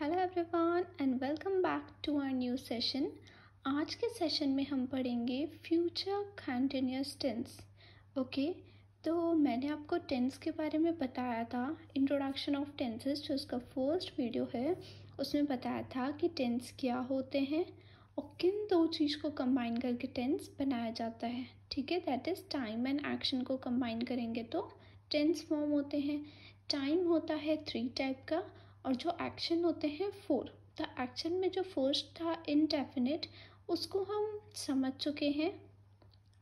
Hello everyone and welcome back to our new session आज के session में हम पढ़ेंगे फ्यूचर कंटिन्यूस टेंस ओके तो मैंने आपको टेंस के बारे में बताया था इंट्रोडक्शन ऑफ टेंसेस जो उसका फर्स्ट वीडियो है उसमें बताया था कि टेंस क्या होते हैं और किन दो चीज़ को कंबाइन करके टेंस बनाया जाता है ठीक है that is time and action को कंबाइन करेंगे तो टेंस फॉर्म होते हैं टाइम होता है थ्री टाइप का और जो एक्शन होते हैं फोर द एक्शन में जो फर्स्ट था इनडेफिनेट उसको हम समझ चुके हैं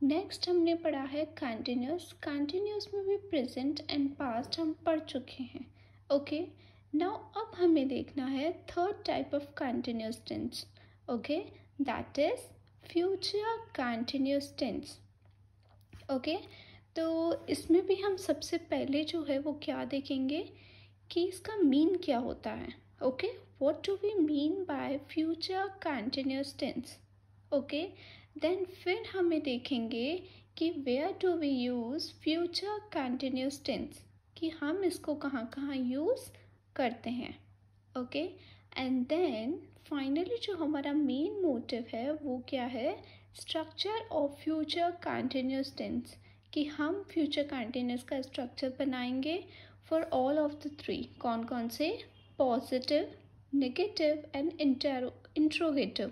नेक्स्ट हमने पढ़ा है कंटिन्यूस कंटिन्यूस में भी प्रेजेंट एंड पास्ट हम पढ़ चुके हैं ओके नाउ अब हमें देखना है third type of continuous tense okay that is future continuous tense okay तो इसमें भी हम सबसे पहले जो है वो क्या देखेंगे कि इसका मीन क्या होता है okay what do we mean by future continuous tense okay then फिर हमें देखेंगे कि where do we use future continuous tense कि हम इसको कहाँ कहाँ यूज़ करते हैं ओके एंड देन फाइनली जो हमारा मेन मोटिव है वो क्या है structure of future continuous tense कि हम फ्यूचर कंटिन्यूस का स्ट्रक्चर बनाएंगे for all of the three कौन कौन से पॉजिटिव नेगेटिव एंड इंट्रोगेटिव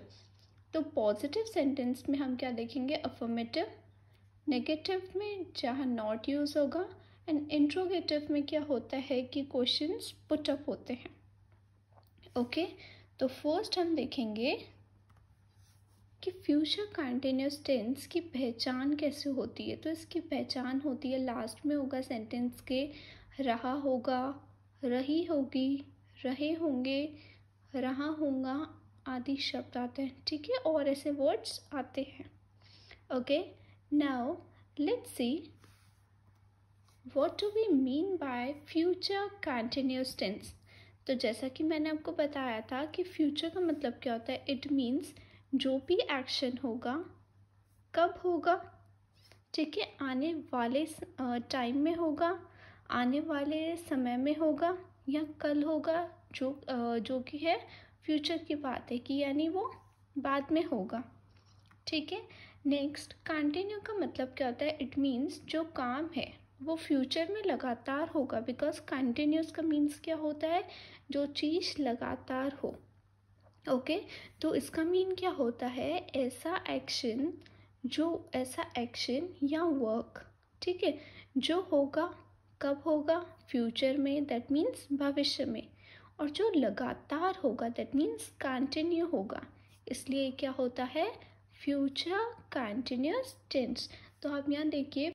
तो पॉजिटिव सेंटेंस में हम क्या देखेंगे अफर्मेटिव नेगेटिव में जहाँ नॉट यूज़ होगा एंड इंट्रोगेटिव में क्या होता है कि क्वेश्चन पुटअप होते हैं ओके okay? तो फर्स्ट हम देखेंगे कि फ्यूचर कंटिन्यूस टेंस की पहचान कैसे होती है तो इसकी पहचान होती है लास्ट में होगा सेंटेंस के रहा होगा रही होगी रहे होंगे रहा होगा आदि शब्द आते हैं ठीक है और ऐसे वर्ड्स आते हैं okay now let's see what do we mean by future continuous tense तो जैसा कि मैंने आपको बताया था कि फ्यूचर का मतलब क्या होता है इट मीन्स जो भी एक्शन होगा कब होगा ठीक है आने वाले टाइम में होगा आने वाले समय में होगा या कल होगा जो जो कि है फ्यूचर की बात है कि यानी वो बाद में होगा ठीक है नेक्स्ट कंटिन्यू का मतलब क्या होता है इट मीन्स जो काम है वो फ्यूचर में लगातार होगा बिकॉज कंटिन्यूस का मीन्स क्या होता है जो चीज़ लगातार हो ओके okay? तो इसका मीन क्या होता है ऐसा एक्शन जो ऐसा एक्शन या वर्क ठीक है जो होगा कब होगा फ्यूचर में दैट मीन्स भविष्य में और जो लगातार होगा दैट मीन्स कंटिन्यू होगा इसलिए क्या होता है फ्यूचर कंटिन्यूस टेंस तो आप यहाँ देखिए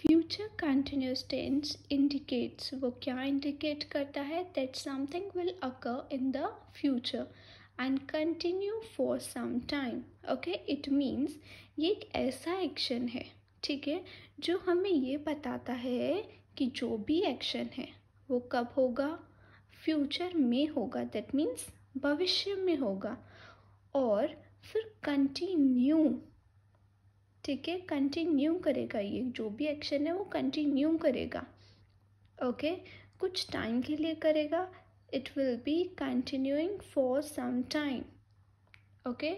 फ्यूचर कंटिन्यूस टेंस इंडिकेट्स वो क्या इंडिकेट करता है that something will occur in the future and continue for some time okay it means ये एक ऐसा एक्शन है ठीक है जो हमें ये बताता है कि जो भी एक्शन है वो कब होगा फ्यूचर में होगा दैट मीन्स भविष्य में होगा और फिर कंटिन्यू ठीक है कंटिन्यू करेगा ये जो भी एक्शन है वो कंटिन्यू करेगा ओके okay? कुछ टाइम के लिए करेगा it will be continuing for some time okay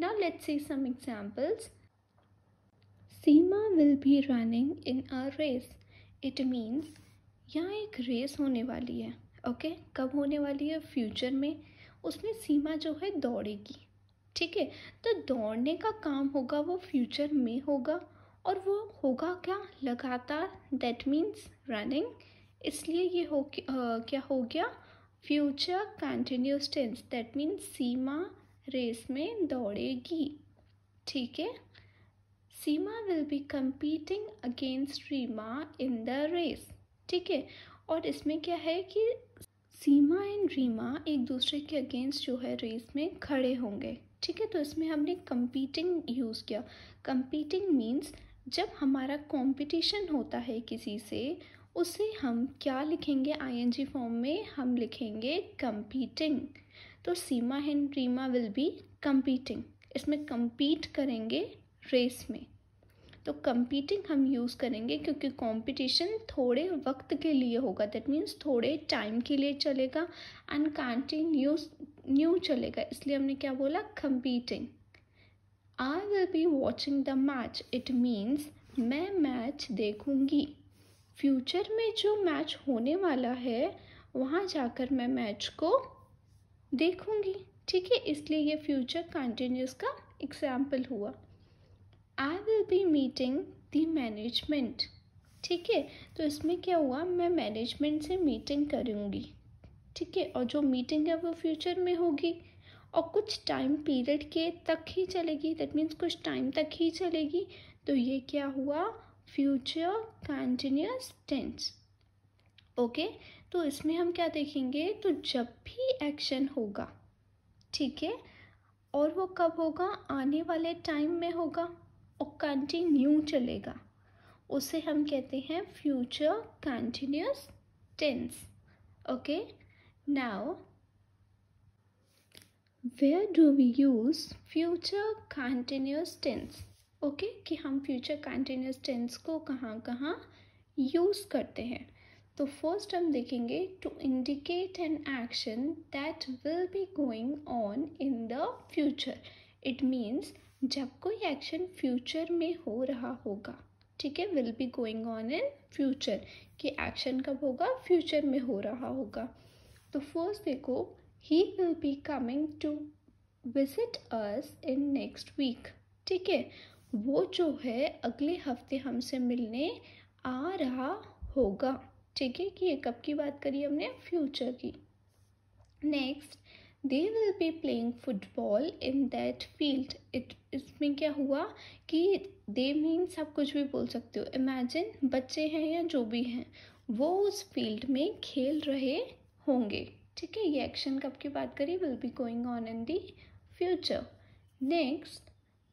now let's see some examples Seema will be running in a race it means यहाँ एक रेस होने वाली है ओके okay? कब होने वाली है फ्यूचर में उसमें सीमा जो है दौड़ेगी ठीक है तो दौड़ने का काम होगा वो फ्यूचर में होगा और वो होगा क्या लगातार दैट मीन्स रनिंग इसलिए ये हो आ, क्या हो गया future continuous tense that means Seema race में दौड़ेगी ठीक है Seema will be competing against Reema in the race ठीक है और इसमें क्या है कि सीमा एंड रीमा एक दूसरे के अगेंस्ट जो है रेस में खड़े होंगे ठीक है तो इसमें हमने कम्पीटिंग यूज़ किया कम्पीटिंग मीन्स जब हमारा कॉम्पिटिशन होता है किसी से उसे हम क्या लिखेंगे आईएनजी फॉर्म में हम लिखेंगे कम्पीटिंग तो Seema and Reema will be competing इसमें कम्पीट करेंगे रेस में तो कंपीटिंग हम यूज़ करेंगे क्योंकि कंपटीशन थोड़े वक्त के लिए होगा दैट मीन्स थोड़े टाइम के लिए चलेगा एंड कंटिन्यू न्यू चलेगा इसलिए हमने क्या बोला competing I will be watching the match it means मैं मैच देखूंगी फ्यूचर में जो मैच होने वाला है वहाँ जाकर मैं मैच को देखूंगी ठीक है इसलिए ये फ्यूचर कंटिन्यूस का एग्जाम्पल हुआ I will be meeting the management ठीक है तो इसमें क्या हुआ मैं मैनेजमेंट से मीटिंग करूँगी ठीक है और जो मीटिंग है वो फ्यूचर में होगी और कुछ टाइम पीरियड के तक ही चलेगी दैट मीन्स कुछ टाइम तक ही चलेगी तो ये क्या हुआ फ्यूचर कंटिन्यूस टेंस ओके तो इसमें हम क्या देखेंगे तो जब भी एक्शन होगा ठीक है और वो कब होगा आने वाले टाइम में होगा और कंटिन्यू चलेगा उसे हम कहते हैं future continuous tense okay now where do we use future continuous tense okay कि हम फ्यूचर कंटिन्यूस टेंस को कहाँ कहाँ यूज़ करते हैं तो फर्स्ट हम देखेंगे to indicate an action that will be going on in the future it means जब कोई एक्शन फ्यूचर में हो रहा होगा ठीक है will be going on in future कि एक्शन कब होगा फ्यूचर में हो रहा होगा तो फर्स्ट देखो he will be coming to visit us in next week ठीक है वो जो है अगले हफ्ते हमसे मिलने आ रहा होगा ठीक है कि ये कब की बात करी हमने फ्यूचर की next they will be playing football in that field it इसमें क्या हुआ कि दे मीन्स आप कुछ भी बोल सकते हो इमेजिन बच्चे हैं या जो भी हैं वो उस फील्ड में खेल रहे होंगे ठीक है ये एक्शन कब की बात करी will be going on in the future next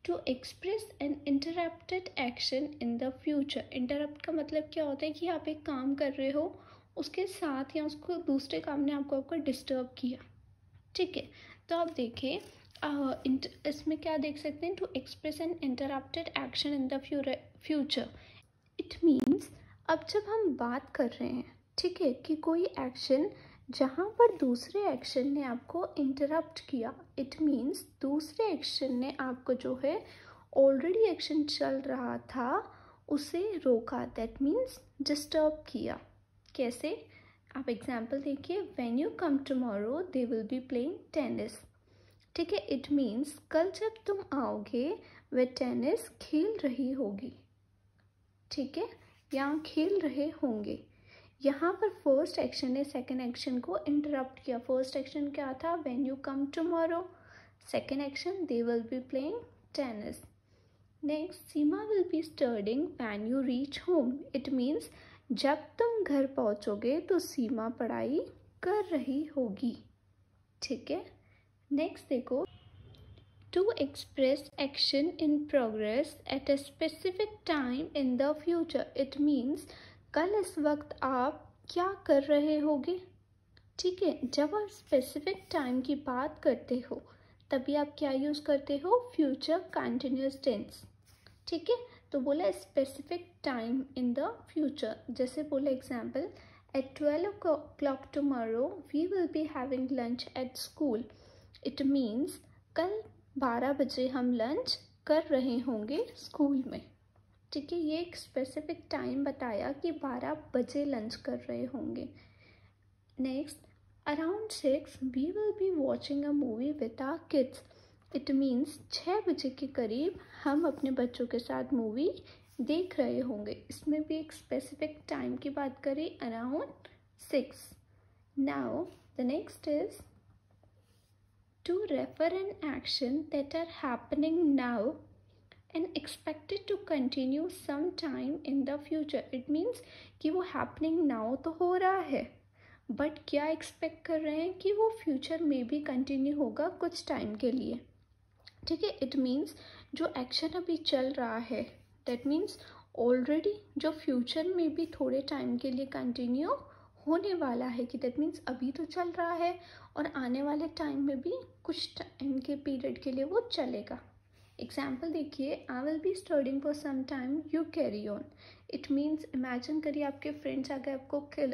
to express an interrupted action in the future interrupt का मतलब क्या होता है कि आप एक काम कर रहे हो उसके साथ या उसको दूसरे काम ने आपको आपको डिस्टर्ब किया ठीक है तो आप देखिए इसमें क्या देख सकते हैं to express an interrupted action in the future it means अब जब हम बात कर रहे हैं ठीक है कि कोई एक्शन जहाँ पर दूसरे एक्शन ने आपको इंटरप्ट किया इट मीन्स दूसरे एक्शन ने आपको जो है ऑलरेडी एक्शन चल रहा था उसे रोका दैट मीन्स डिस्टर्ब किया कैसे आप एग्जाम्पल देखिए when you come tomorrow they will be playing tennis ठीक है इट मीन्स कल जब तुम आओगे वे टेनिस खेल रही होगी ठीक है या खेल रहे होंगे यहाँ पर फर्स्ट एक्शन ने सेकेंड एक्शन को इंटरप्ट किया फर्स्ट एक्शन क्या था when you come tomorrow second action they will be playing tennis next Seema will be studying when you reach home it means जब तुम घर पहुंचोगे तो सीमा पढ़ाई कर रही होगी ठीक है नेक्स्ट देखो to express action in progress at a specific time in the future it means कल इस वक्त आप क्या कर रहे होगे ठीक है जब आप स्पेसिफिक टाइम की बात करते हो तभी आप क्या यूज़ करते हो फ्यूचर कंटिन्यूस टेंस ठीक है तो बोला specific time in the future जैसे बोला example at twelve clock tomorrow we will be having lunch at school it means कल बारह बजे हम लंच कर रहे होंगे स्कूल में ठीक है ये एक स्पेसिफिक टाइम बताया कि बारह बजे लंच कर रहे होंगे next around six we will be watching a movie with our kids it means छः बजे के करीब हम अपने बच्चों के साथ मूवी देख रहे होंगे इसमें भी एक स्पेसिफिक टाइम की बात करें around six now the next is to refer an action that are happening now and expected to continue some time in the future it means कि वो हैपनिंग नाउ तो हो रहा है बट क्या एक्सपेक्ट कर रहे हैं कि वो फ्यूचर में भी कंटिन्यू होगा कुछ टाइम के लिए ठीक है इट मीन्स जो एक्शन अभी चल रहा है दैट मीन्स ऑलरेडी जो फ्यूचर में भी थोड़े टाइम के लिए कंटिन्यू होने वाला है कि दैट मीन्स अभी तो चल रहा है और आने वाले टाइम में भी कुछ टाइम के पीरियड के लिए वो चलेगा एग्जाम्पल देखिए I will be studying for some time you carry on it means imagine करिए आपके फ्रेंड्स आगे आपको खेल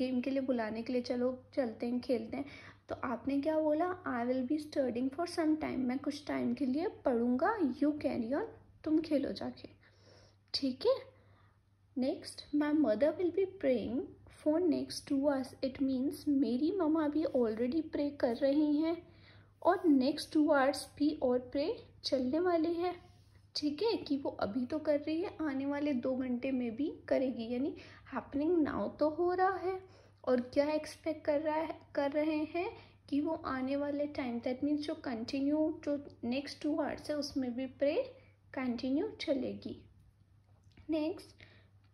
गेम के लिए बुलाने के लिए चलो चलते हैं खेलते हैं तो आपने क्या बोला I will be studying for some time मैं कुछ टाइम के लिए पढ़ूँगा यू कैरी ऑन तुम खेलो जाके ठीक है next my mother will be praying for next two hours it means मेरी ममा भी ऑलरेडी प्रे कर रही हैं और नेक्स्ट टू आवर्स भी और प्रे चलने वाले हैं ठीक है कि वो अभी तो कर रही है आने वाले दो घंटे में भी करेगी यानी हैपनिंग नाउ तो हो रहा है और क्या एक्सपेक्ट कर रहा है कर रहे हैं कि वो आने वाले टाइम दैट मीन्स जो कंटिन्यू जो नेक्स्ट टू आवर्स है उसमें भी प्रे कंटिन्यू चलेगी next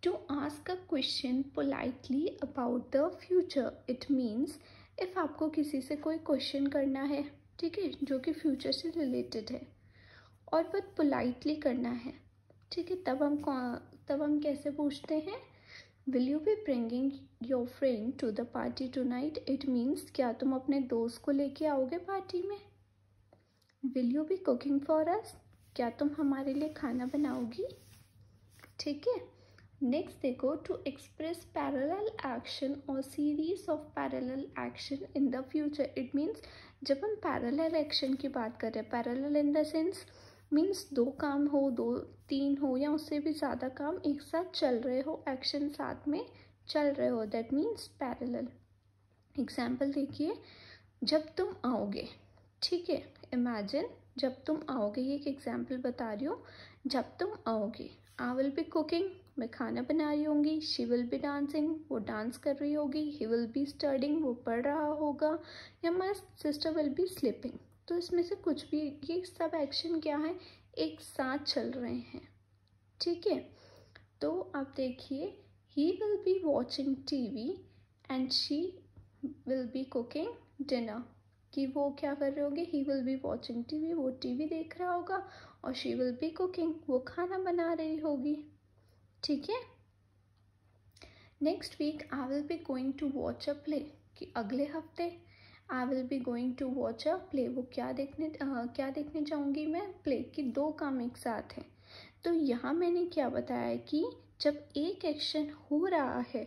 to ask a question politely about the future it means if आपको किसी से कोई क्वेश्चन करना है ठीक है जो कि फ्यूचर से रिलेटेड है और बहुत पोलाइटली करना है ठीक है तब हम तब हम कैसे पूछते हैं will you be bringing your friend to the party tonight it means क्या तुम अपने दोस्त को लेके आओगे पार्टी में will you be cooking for us क्या तुम हमारे लिए खाना बनाओगी ठीक है नेक्स्ट देखो टू एक्सप्रेस पैरेलल एक्शन और series of parallel action in the future it means जब हम पैरेलल एक्शन की बात कर रहे हैं parallel in the sense means दो काम हो दो तीन हो या उससे भी ज़्यादा काम एक साथ चल रहे हो एक्शन साथ में चल रहे हो दैट मीन्स पैरेलल एग्जाम्पल देखिए जब तुम आओगे ठीक है इमेजिन जब तुम आओगे ये एक एग्जाम्पल बता रही हूँ जब तुम आओगे आई विल बी कुकिंग मैं खाना बना रही होंगी शी विल बी डांसिंग वो डांस कर रही होगी ही विल बी स्टडिंग वो पढ़ रहा होगा या my sister will be sleeping तो इसमें से कुछ भी ये सब एक्शन क्या है एक साथ चल रहे हैं ठीक है तो आप देखिए he will be watching T V and she will be cooking dinner कि वो क्या कर रहे होंगे he will be watching T V वो टी वी देख रहा होगा और शी विल बी कुकिंग वो खाना बना रही होगी ठीक है next week I will be going to watch a play कि अगले हफ्ते I will be going to watch a play वो क्या देखने आ, क्या देखने जाऊँगी मैं प्ले की दो काम एक साथ हैं तो यहाँ मैंने क्या बताया कि जब एक एक्शन हो रहा है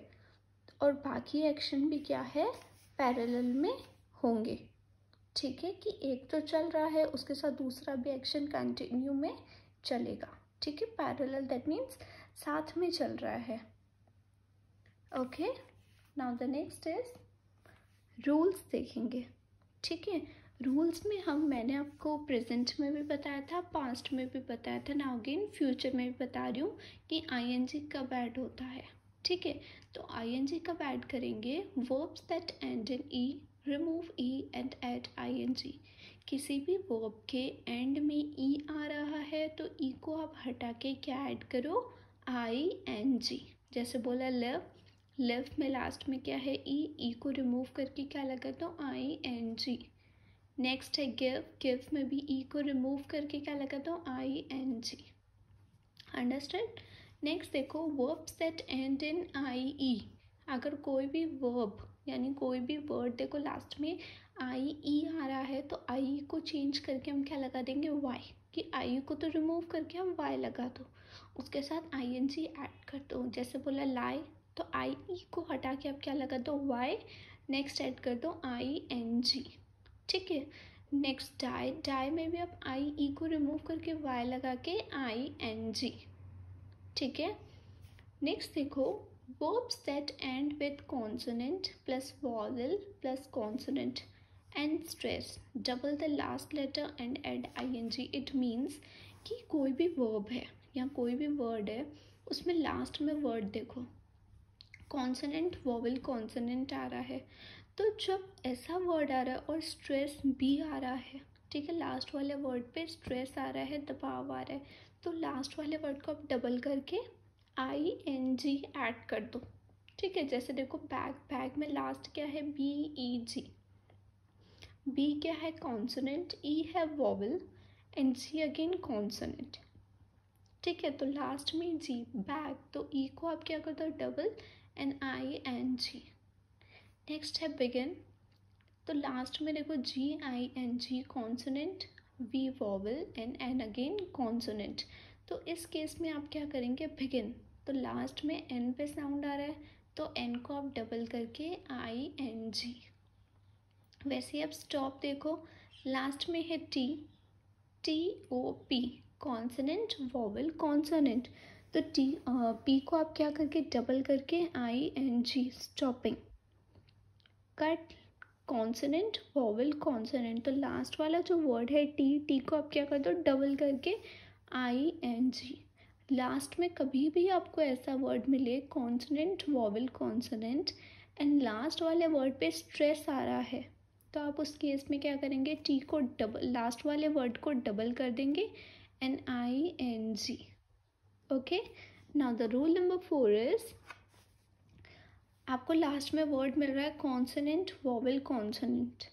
और बाकी एक्शन भी क्या है पैरेलल में होंगे ठीक है कि एक तो चल रहा है उसके साथ दूसरा भी एक्शन कंटिन्यू में चलेगा ठीक है पैरेलल दैट मीन्स साथ में चल रहा है okay now the next is rules देखेंगे ठीक है रूल्स में हम मैंने आपको प्रेजेंट में भी बताया था पास्ट में भी बताया था नाउ अगेन फ्यूचर में भी बता रही हूँ कि आईएनजी कब ऐड होता है ठीक है तो आईएनजी कब ऐड करेंगे verbs that end in E remove E and add ING किसी भी वर्ब के एंड में ई e आ रहा है तो ई e को आप हटा के क्या ऐड करो आई एन जी जैसे बोला लव लेफ्ट में लास्ट में क्या है ई e, ई e को रिमूव करके क्या लगा तो आई एन जी नेक्स्ट है गिव गिव में भी ई e को रिमूव करके क्या लगा तो I N G understand next देखो verb that end in I E अगर कोई भी वर्ब यानी कोई भी वर्ड देखो लास्ट में आई ई e आ रहा है तो आई को चेंज करके हम क्या लगा देंगे वाई कि आई को तो रिमूव करके हम वाई लगा दो उसके साथ आई एन जी ऐड कर दो जैसे बोला लाई तो आई ई e को हटा के आप क्या लगा दो वाई नेक्स्ट ऐड कर दो आई एन जी ठीक है नेक्स्ट डाई डाई में भी आप आई ई को रिमूव करके वाई लगा के आई एन जी ठीक है नेक्स्ट देखो verb that end with consonant plus vowel plus consonant and stress double the last letter and add I N G it means कि कोई भी वर्ब है या कोई भी वर्ड है उसमें लास्ट में वर्ड देखो कॉन्सनेंट वॉवल कॉन्सनेंट आ रहा है तो जब ऐसा वर्ड आ रहा है और स्ट्रेस भी आ रहा है ठीक है लास्ट वाले वर्ड पे स्ट्रेस आ रहा है दबाव आ रहा है तो लास्ट वाले वर्ड को आप डबल करके आई एन जी ऐड कर दो ठीक है जैसे देखो बैग बैग में लास्ट क्या है बी ई जी बी क्या है कॉन्सनेंट ई e है vowel N G again consonant ठीक है तो लास्ट में जी बैग तो ई e को आप क्या कर दो double N I N G next है बिगिन तो लास्ट में देखो G I N G consonant V vowel and N again consonant तो इस केस में आप क्या करेंगे बिगिन तो लास्ट में एन पे साउंड आ रहा है तो एन को आप डबल करके आई एन जी वैसे अब स्टॉप देखो लास्ट में है T T O P consonant vowel consonant तो टी पी को आप क्या करके डबल करके I N G stopping cut consonant vowel consonant तो लास्ट वाला जो वर्ड है टी टी को आप क्या कर दो डबल करके आई एन जी लास्ट में कभी भी आपको ऐसा वर्ड मिले consonant vowel consonant and last वाले वर्ड पे स्ट्रेस आ रहा है तो आप उस केस में क्या करेंगे टी को डबल लास्ट वाले वर्ड को डबल कर देंगे and I N G okay now the rule number four is आपको लास्ट में वर्ड मिल रहा है कॉन्सनेंट वॉवल कॉन्सनेंट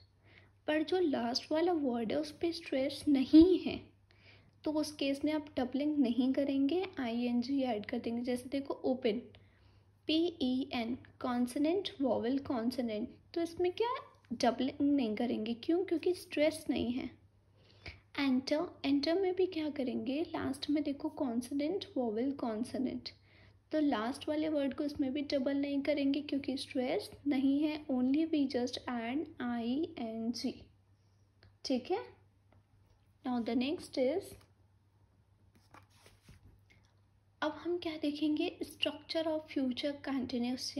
पर जो लास्ट वाला वर्ड है उस पर स्ट्रेस नहीं है तो उस केस में आप डबलिंग नहीं करेंगे आई एन जी ऐड कर देंगे जैसे देखो open P E N consonant vowel consonant तो इसमें क्या डबलिंग नहीं करेंगे क्यों क्योंकि स्ट्रेस नहीं है एंटर एंटर में भी क्या करेंगे लास्ट में देखो कॉन्सनेंट वोवल कॉन्सनेंट तो लास्ट वाले वर्ड को इसमें भी डबल नहीं करेंगे क्योंकि स्ट्रेस नहीं है only we just add I N G ठीक है नाउ द नेक्स्ट इज अब हम क्या देखेंगे स्ट्रक्चर ऑफ फ्यूचर कंटिन्यूस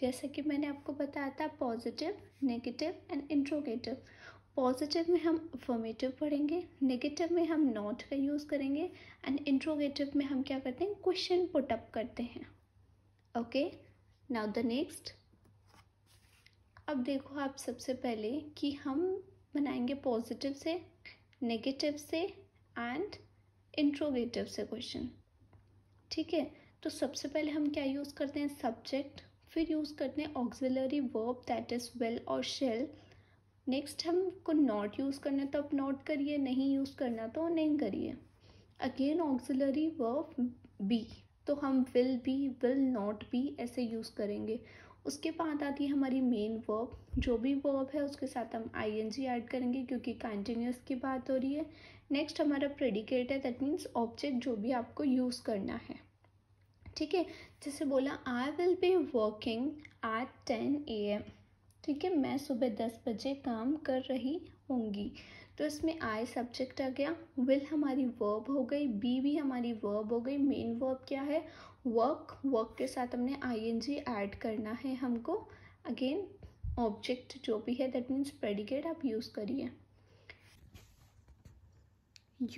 जैसे कि मैंने आपको बताया था positive negative and interrogative positive में हम अफर्मेटिव पढ़ेंगे नेगेटिव में हम नॉट का यूज़ करेंगे एंड इंट्रोगेटिव में हम क्या करते हैं क्वेश्चन पुटअप करते हैं ओके नाउ द नेक्स्ट अब देखो आप सबसे पहले कि हम बनाएंगे पॉजिटिव से नेगेटिव से एंड इंट्रोगेटिव से क्वेश्चन ठीक है तो सबसे पहले हम क्या यूज़ करते हैं सब्जेक्ट फिर यूज़ करते हैं auxiliary verb that is will और शेल नेक्स्ट हमको नॉट यूज़ करना तो आप नॉट करिए नहीं यूज़ करना तो नहीं करिए अगेन ऑक्सिलरी वर्ब बी तो हम will be will not be ऐसे यूज़ करेंगे उसके बाद आती है हमारी मेन वर्ब जो भी वर्ब है उसके साथ हम आई एन जी ऐड करेंगे क्योंकि कंटिन्यूस की बात हो रही है नेक्स्ट हमारा प्रेडिकेट है दैट मीन्स ऑब्जेक्ट जो भी आपको यूज़ करना है ठीक है जैसे बोला I will be working at ten A M ठीक है मैं सुबह दस बजे काम कर रही होंगी तो इसमें आई सब्जेक्ट आ गया विल हमारी वर्ब हो गई बी भी हमारी वर्ब हो गई मेन वर्ब क्या है वर्क वर्क के साथ हमने आई एन जी ऐड करना है हमको अगेन ऑब्जेक्ट जो भी है दैट मीन्स प्रेडिकेट आप यूज़ करिए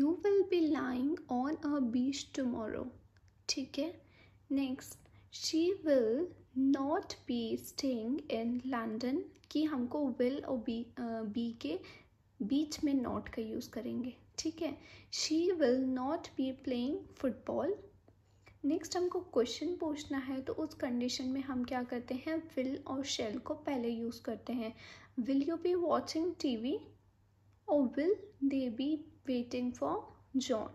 you will be lying on a beach tomorrow ठीक है next she will not be staying in London कि हमको विल और बी बी के बीच में नॉट का यूज़ करेंगे ठीक है she will not be playing football next हमको क्वेश्चन पूछना है तो उस कंडीशन में हम क्या करते हैं विल और शेल को पहले यूज़ करते हैं will you be watching T V और will they be waiting for John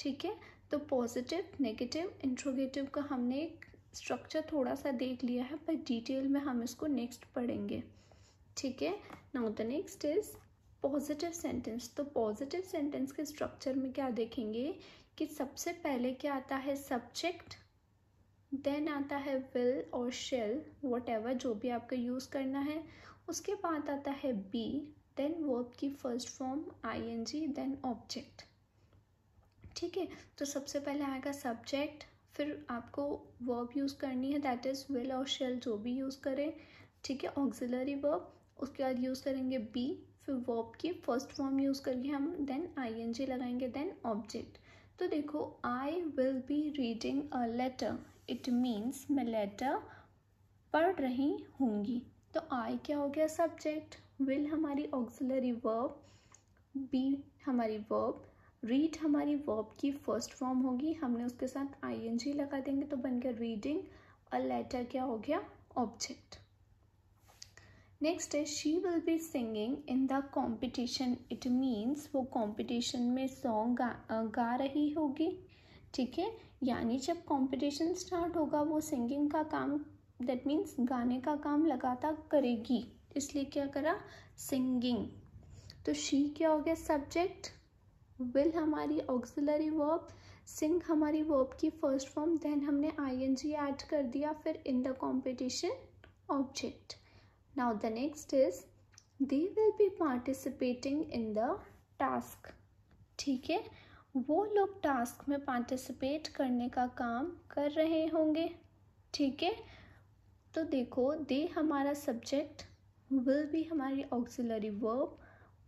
ठीक है तो पॉजिटिव नेगेटिव इंट्रोगेटिव का हमने एक स्ट्रक्चर थोड़ा सा देख लिया है पर डिटेल में हम इसको नेक्स्ट पढ़ेंगे ठीक है now the next is positive sentence तो पॉजिटिव सेंटेंस के स्ट्रक्चर में क्या देखेंगे कि सबसे पहले क्या आता है सब्जेक्ट देन आता है विल और शेल वट एवर जो भी आपका यूज़ करना है उसके बाद आता है बी देन वर्ब की first form I N G then object ठीक है तो सबसे पहले आएगा सब्जेक्ट फिर आपको वर्ब यूज़ करनी है दैट इज़ विल और शेल जो भी यूज़ करें ठीक है ऑक्सिलरी वर्ब उसके बाद यूज़ करेंगे बी फिर वर्ब की फर्स्ट फॉर्म यूज़ करके हम देन आई एन जी लगाएंगे देन ऑब्जेक्ट तो देखो I will be reading a letter it means मैं लेटर पढ़ रही होंगी तो आई क्या हो गया सब्जेक्ट विल हमारी ऑक्सिलरी वर्ब बी हमारी वर्ब रीड हमारी वर्ब की फर्स्ट फॉर्म होगी हमने उसके साथ आईएनजी लगा देंगे तो बन गया रीडिंग अ लेटर क्या हो गया ऑब्जेक्ट नेक्स्ट है she will be singing in the competition it means वो कॉम्पिटिशन में सॉन्ग गा, गा रही होगी ठीक है यानी जब कंपटीशन स्टार्ट होगा वो सिंगिंग का काम दैट मीन्स गाने का काम लगातार करेगी इसलिए क्या करा सिंगिंग तो शी क्या हो गया सब्जेक्ट विल हमारी ऑक्सिलरी वर्ब सिंग हमारी वर्ब की फर्स्ट फॉर्म देन हमने आई एन जी ऐड कर दिया फिर in the competition object now the next is they will be participating in the task ठीक है वो लोग टास्क में पार्टिसिपेट करने का काम कर रहे होंगे ठीक है तो देखो दे हमारा सब्जेक्ट विल भी हमारी ऑक्सिलरी वर्ब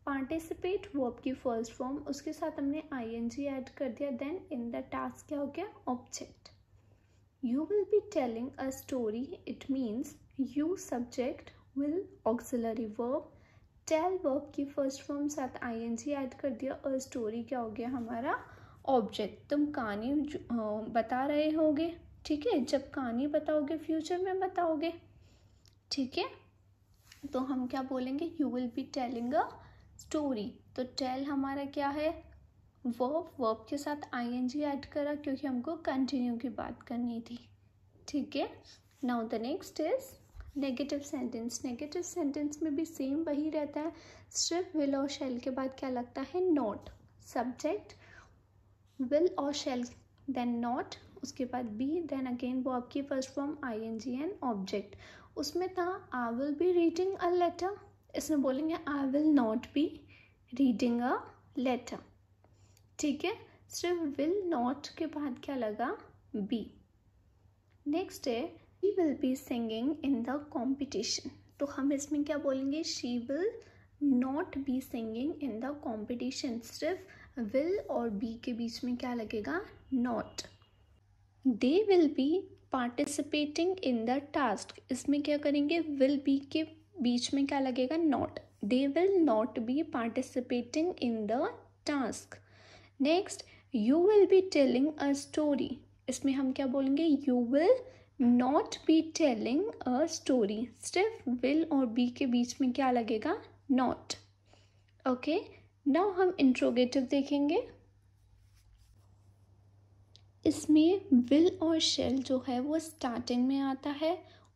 पार्टिसिपेट वर्ब की फर्स्ट फॉर्म उसके साथ हमने आई एन जी एड कर दिया देन इन द टास्क क्या हो गया object you will be telling a story it means you subject will auxiliary verb tell verb की फर्स्ट फॉर्म साथ आई एन जी एड कर दिया और स्टोरी क्या हो गया हमारा ऑब्जेक्ट तुम कहानी बता रहे होगे ठीक है जब कहानी बताओगे फ्यूचर में बताओगे ठीक है तो हम क्या बोलेंगे you will be telling a story तो टेल हमारा क्या है वर्ब वर्ब के साथ आई एन जी ऐड करा क्योंकि हमको कंटिन्यू की बात करनी थी ठीक है now the next is negative sentence negative sentence में भी सेम वही रहता है सिर्फ विल और शेल के बाद क्या लगता है नॉट सब्जेक्ट विल और शेल देन नॉट उसके बाद बी देन अगेन वो आपकी first form I N G N object उसमें था I will be reading a letter इसमें बोलेंगे I will not be reading a letter ठीक है सिर्फ विल नॉट के बाद क्या लगा बी नेक्स्ट है he will be singing in the competition तो हम इसमें क्या बोलेंगे she will not be singing in the competition सिर्फ विल और बी के बीच में क्या लगेगा not they will be participating in the task इसमें क्या करेंगे विल बी के बीच में क्या लगेगा not they will not be participating in the task next you will be telling a story इसमें हम क्या बोलेंगे you will not be telling a story सिर्फ विल और बी के बीच में क्या लगेगा नॉट ओके नाउ हम इंट्रोगेटिव देखेंगे इसमें विल और शेल जो है वो स्टार्टिंग में आता है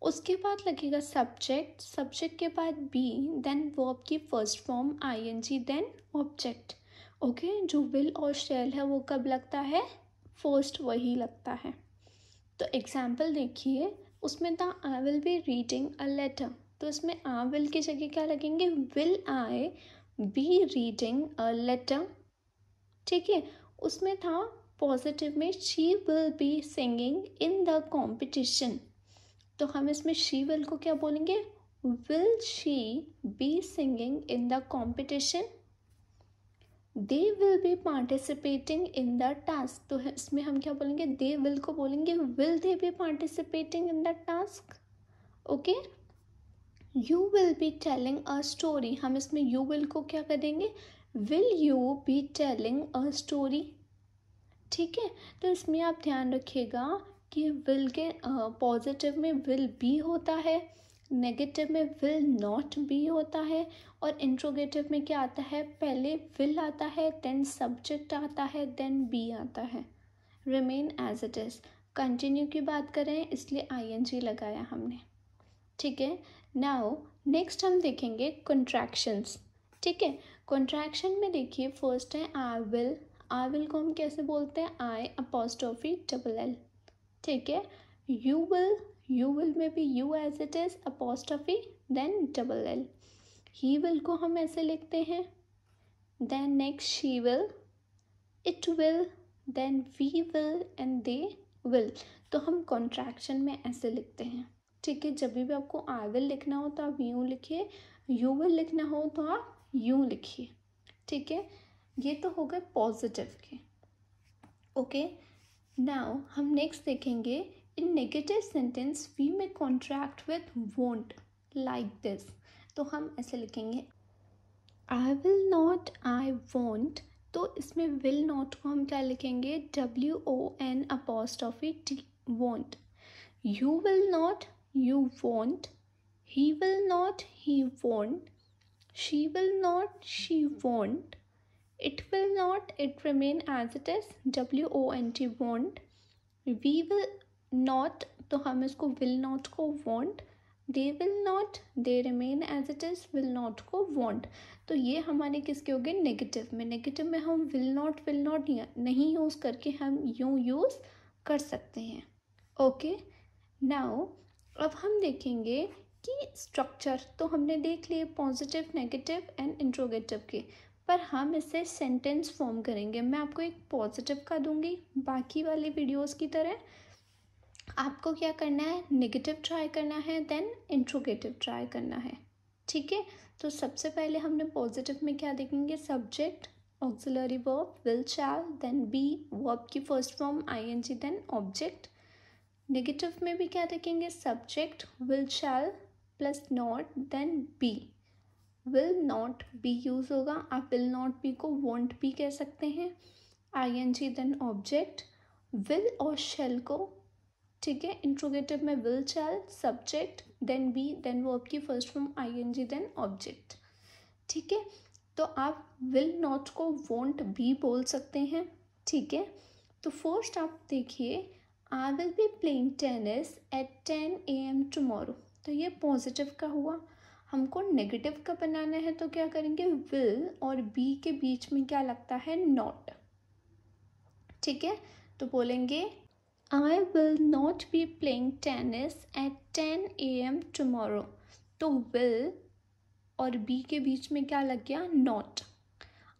उसके बाद लगेगा सब्जेक्ट सब्जेक्ट के बाद बी देन वर्ब की first form I N G then object okay जो विल और शेल है वो कब लगता है फर्स्ट वही लगता है तो एग्जाम्पल देखिए उसमें था I will be reading a letter तो इसमें आ विल की जगह क्या लगेंगे will I be reading a letter ठीक है उसमें था पॉजिटिव में she will be singing in the competition तो हम इसमें शी विल को क्या बोलेंगे will she be singing in the competition they will be participating in the task तो इसमें हम क्या बोलेंगे दे विल को बोलेंगे will they B participating in the task okay you will be telling a story हम इसमें यू विल को क्या करेंगे will you be telling a story ठीक है तो इसमें आप ध्यान रखिएगा कि विल के पॉजिटिव में विल बी होता है नेगेटिव में विल नॉट बी होता है और इंट्रोगेटिव में क्या आता है पहले विल आता है देन सब्जेक्ट आता है देन बी आता है remain as it is continue की बात करें इसलिए आई एन जी लगाया हमने ठीक है नाउ नेक्स्ट हम देखेंगे कॉन्ट्रैक्शंस ठीक है कॉन्ट्रैक्शन में देखिए फर्स्ट है आई विल आई विल को हम कैसे बोलते हैं आई अपोस्टोफी डबल एल ठीक है यू विल यू विल में भी you as it is apostrophe then double L he will को हम ऐसे लिखते हैं then next she will it will then we will and they will तो हम कॉन्ट्रैक्शन में ऐसे लिखते हैं ठीक है जब भी आपको आई विल लिखना हो तो आप यू लिखिए यू विल लिखना हो तो आप यू लिखिए ठीक है ये तो हो गए पॉजिटिव के ओके okay? नाउ हम नेक्स्ट देखेंगे in negative sentence we may contract with won't like this तो हम ऐसे लिखेंगे I will not I won't तो इसमें विल नॉट को हम क्या लिखेंगे W O N E T won't you will not you won't he will not he won't she will not she won't it will not it remain as it is w o n t want we will not तो हम इसको will not को want they will not they remain as it is will not को want तो ये हमारे किसके हो गए नेगेटिव में नेगेटिव में हम will not will not नहीं यूज़ करके हम यूँ यूज़ कर सकते हैं ओके okay? नाउ अब हम देखेंगे कि स्ट्रक्चर तो हमने देख लिए पॉजिटिव नेगेटिव एंड इंट्रोगेटिव के पर हम इसे सेंटेंस फॉर्म करेंगे मैं आपको एक पॉजिटिव का दूंगी बाकी वाले वीडियोस की तरह आपको क्या करना है नेगेटिव ट्राई करना है देन इंट्रोगेटिव ट्राई करना है ठीक है तो सबसे पहले हमने पॉजिटिव में क्या देखेंगे subject auxiliary verb will shall then be verb की first form I N G then object negative में भी क्या देखेंगे subject will shall plus not then be will not be use होगा आप विल नॉट बी को वॉन्ट बी कह सकते हैं I N G then object will और शेल को ठीक है इंट्रोगेटिव में will shall subject then be then वो आपकी first form I N G then object ठीक है तो आप विल नॉट को वॉन्ट बी बोल सकते हैं ठीक है तो फर्स्ट आप देखिए I will be playing tennis at ten A M tomorrow तो ये पॉजिटिव का हुआ हमको नेगेटिव का बनाना है तो क्या करेंगे विल और बी के बीच में क्या लगता है नॉट ठीक है तो बोलेंगे I will not be playing tennis at ten A M tomorrow तो विल और बी के बीच में क्या लग गया नॉट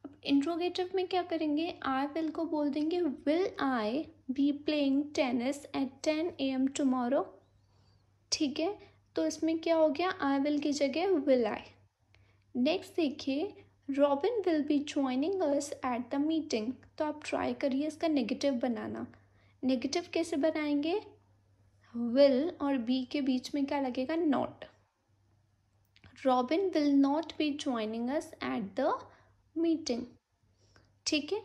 अब इंट्रोगेटिव में क्या करेंगे आई विल को बोल देंगे will I be playing tennis at ten A M tomorrow ठीक है तो इसमें क्या हो गया आई विल की जगह विल आई नेक्स्ट देखिए Robin will be joining us at the meeting तो आप ट्राई करिए इसका नेगेटिव बनाना नेगेटिव कैसे बनाएंगे विल और बी के बीच में क्या लगेगा not Robin will not be joining us at the meeting ठीक है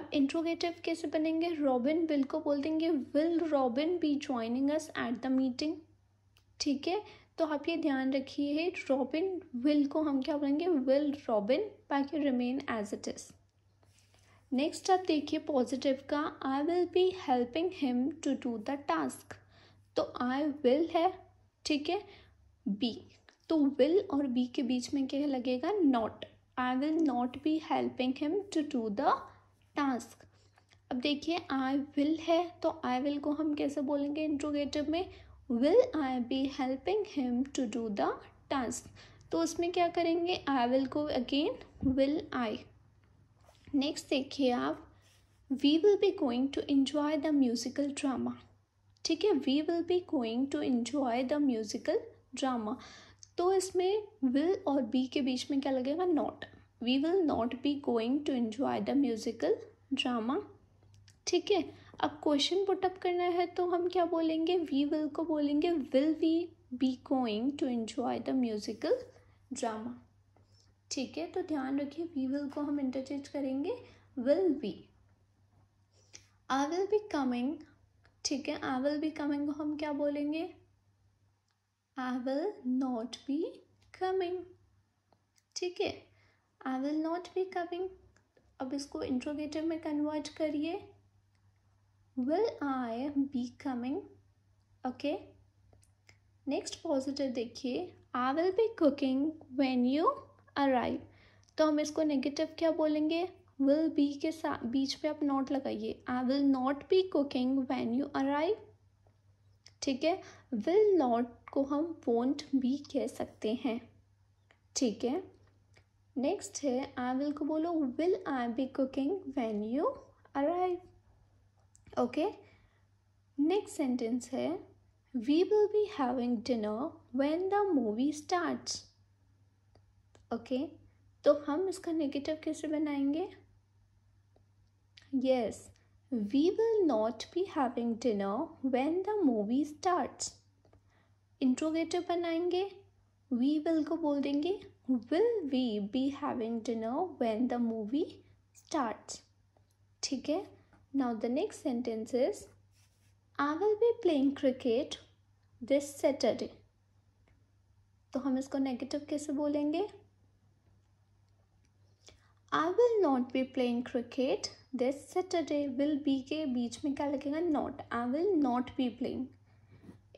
अब इंट्रोगेटिव कैसे बनेंगे रॉबिन विल को बोल देंगे will Robin be joining us at the meeting ठीक है तो आप ये ध्यान रखिए रॉबिन विल को हम क्या बोलेंगे विल रॉबिन बाकी remain as it is next आप देखिए पॉजिटिव का I will be helping him to do the task तो आई विल है ठीक है बी तो विल और बी के बीच में क्या लगेगा not I will not be helping him to do the task अब देखिए आई विल है तो आई विल को हम कैसे बोलेंगे इंट्रोगेटिव में will I be helping him to do the task तो उसमें क्या करेंगे I will go again will I next देखिए आप we will be going to enjoy the musical drama ठीक है we will be going to enjoy the musical drama तो इसमें विल और बी के बीच में क्या लगेगा not we will not be going to enjoy the musical drama ठीक है अब क्वेश्चन पुटअप करना है तो हम क्या बोलेंगे वी विल को बोलेंगे will we be going to enjoy the musical drama ठीक है तो ध्यान रखिए वी विल को हम इंटरचेंज करेंगे will be I will be coming ठीक है आई विल बी कमिंग हम क्या बोलेंगे I will not be coming ठीक है I will not be coming अब इसको इंट्रोगेटिव में कन्वर्ट करिए will i be coming okay next positive देखिए I will be cooking when you arrive तो हम इसको नेगेटिव क्या बोलेंगे विल बी के साथ बीच पे आप नॉट लगाइए I will not be cooking when you arrive ठीक है विल नॉट को हम वोंट भी कह सकते हैं ठीक है नेक्स्ट है आई विल को बोलो will I be cooking when you arrive okay next sentence है we will be having dinner when the movie starts okay तो हम इसका नेगेटिव कैसे बनाएंगे yes we will not be having dinner when the movie starts interrogative बनाएंगे we will को बोल देंगे will we be having dinner when the movie starts ठीक है Now the next sentence is I will be playing cricket this Saturday. तो हम इसको negative कैसे बोलेंगे I will not be playing cricket this Saturday. Will be के बीच में क्या लगेगा Not. I will not be playing.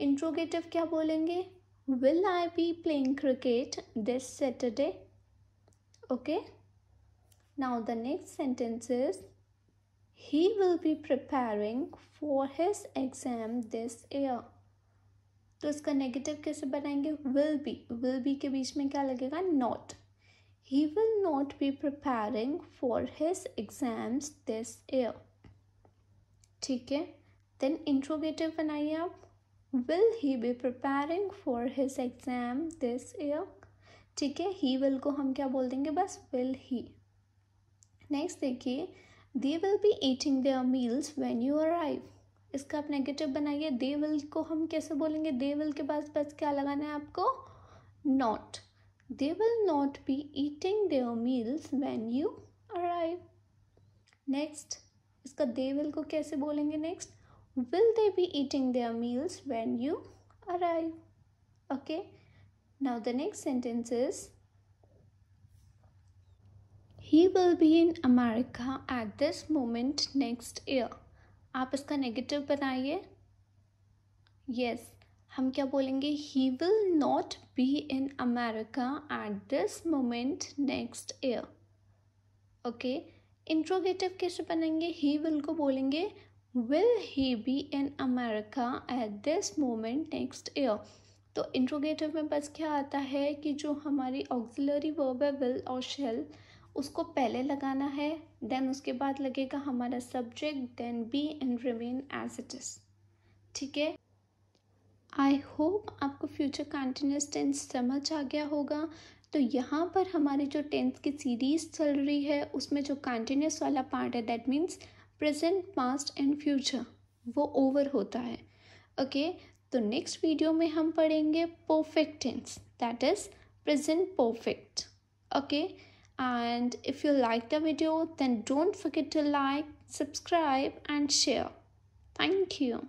Interrogative क्या बोलेंगे Will I be playing cricket this Saturday? Okay. Now the next sentence is he will be preparing for his exam this year. तो इसका negative कैसे बनाएंगे विल बी विल बी के बीच में क्या लगेगा not he will not be preparing for his exams this year ठीक है देन इंट्रोगेटिव बनाइए आप will he be preparing for his exam this year ठीक है ही विल को हम क्या बोल देंगे बस विल ही नेक्स्ट देखिए they will be eating their meals when you arrive इसका आप नेगेटिव बनाइए दे विल को हम कैसे बोलेंगे दे विल के पास बस क्या लगाना है आपको not they will not be eating their meals when you arrive next इसका दे विल को कैसे बोलेंगे next will they be eating their meals when you arrive okay now the next sentence is he will be in America at this moment next year आप इसका negative बताइए yes हम क्या बोलेंगे he will not be in America at this moment next year okay interrogative कैसे बनेंगे he will को बोलेंगे will he be in America at this moment next year तो इंट्रोगेटिव में बस क्या आता है कि जो हमारी ऑक्सिलरी वर्ब है विल और शेल उसको पहले लगाना है देन उसके बाद लगेगा हमारा subject then be and remain as it is ठीक है आई होप आपको फ्यूचर कंटिन्यूस टेंस समझ आ गया होगा तो यहाँ पर हमारी जो टेंथ की सीरीज़ चल रही है उसमें जो कंटिन्यूस वाला पार्ट है that means present past and future वो ओवर होता है ओके okay? तो नेक्स्ट वीडियो में हम पढ़ेंगे perfect tense that is present perfect okay and if you like the video then don't forget to like subscribe and share thank you